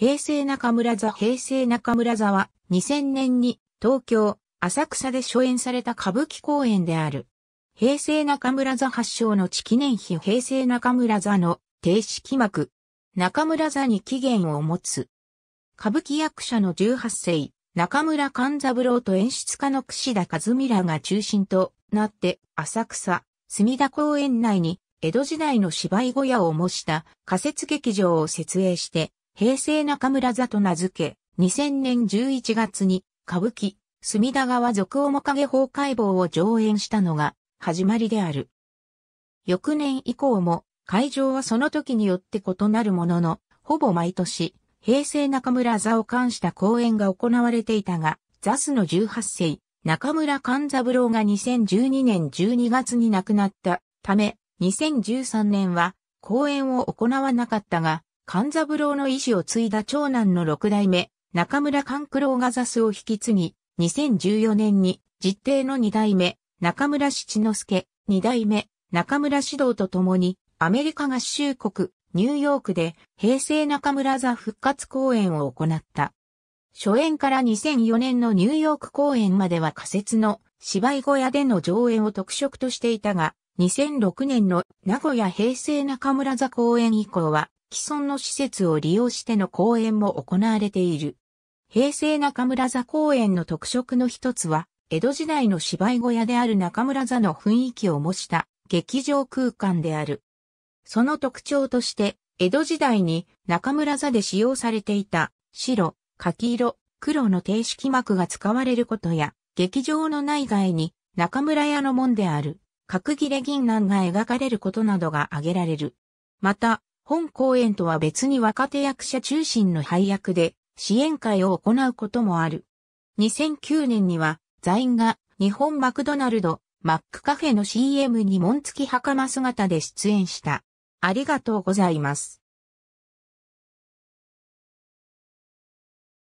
平成中村座平成中村座は2000年に東京、浅草で初演された歌舞伎公演である。平成中村座発祥の地記念碑平成中村座の停止式幕。中村座に起源を持つ。歌舞伎役者の18世、中村勘三郎と演出家の櫛田和美らが中心となって浅草、墨田公園内に江戸時代の芝居小屋を模した仮設劇場を設営して平成中村座と名付け、2000年11月に歌舞伎、隅田川俗面影崩解剖を上演したのが始まりである。翌年以降も会場はその時によって異なるものの、ほぼ毎年、平成中村座を冠した公演が行われていたが、ザスの18世、中村勘三郎が2012年12月に亡くなったため、2013年は公演を行わなかったが、勘三郎の意志を継いだ長男の六代目、中村勘九郎が座すを引き継ぎ、2014年に実定の二代目、中村七之助、二代目、中村指導と共に、アメリカ合衆国、ニューヨークで平成中村座復活公演を行った。初演から2004年のニューヨーク公演までは仮設の芝居小屋での上演を特色としていたが、2006年の名古屋平成中村座公演以降は既存の施設を利用しての公演も行われている。平成中村座公演の特色の一つは、江戸時代の芝居小屋である中村座の雰囲気を模した劇場空間である。その特徴として、江戸時代に中村座で使用されていた白、柿色、黒の定式幕が使われることや、劇場の内外に中村屋の門である、角切れ銀杏が描かれることなどが挙げられる。また、本公演とは別に若手役者中心の配役で支援会を行うこともある。2009年には、ザインが日本マクドナルド、マックカフェの CM に紋付き袴姿で出演した。ありがとうございます。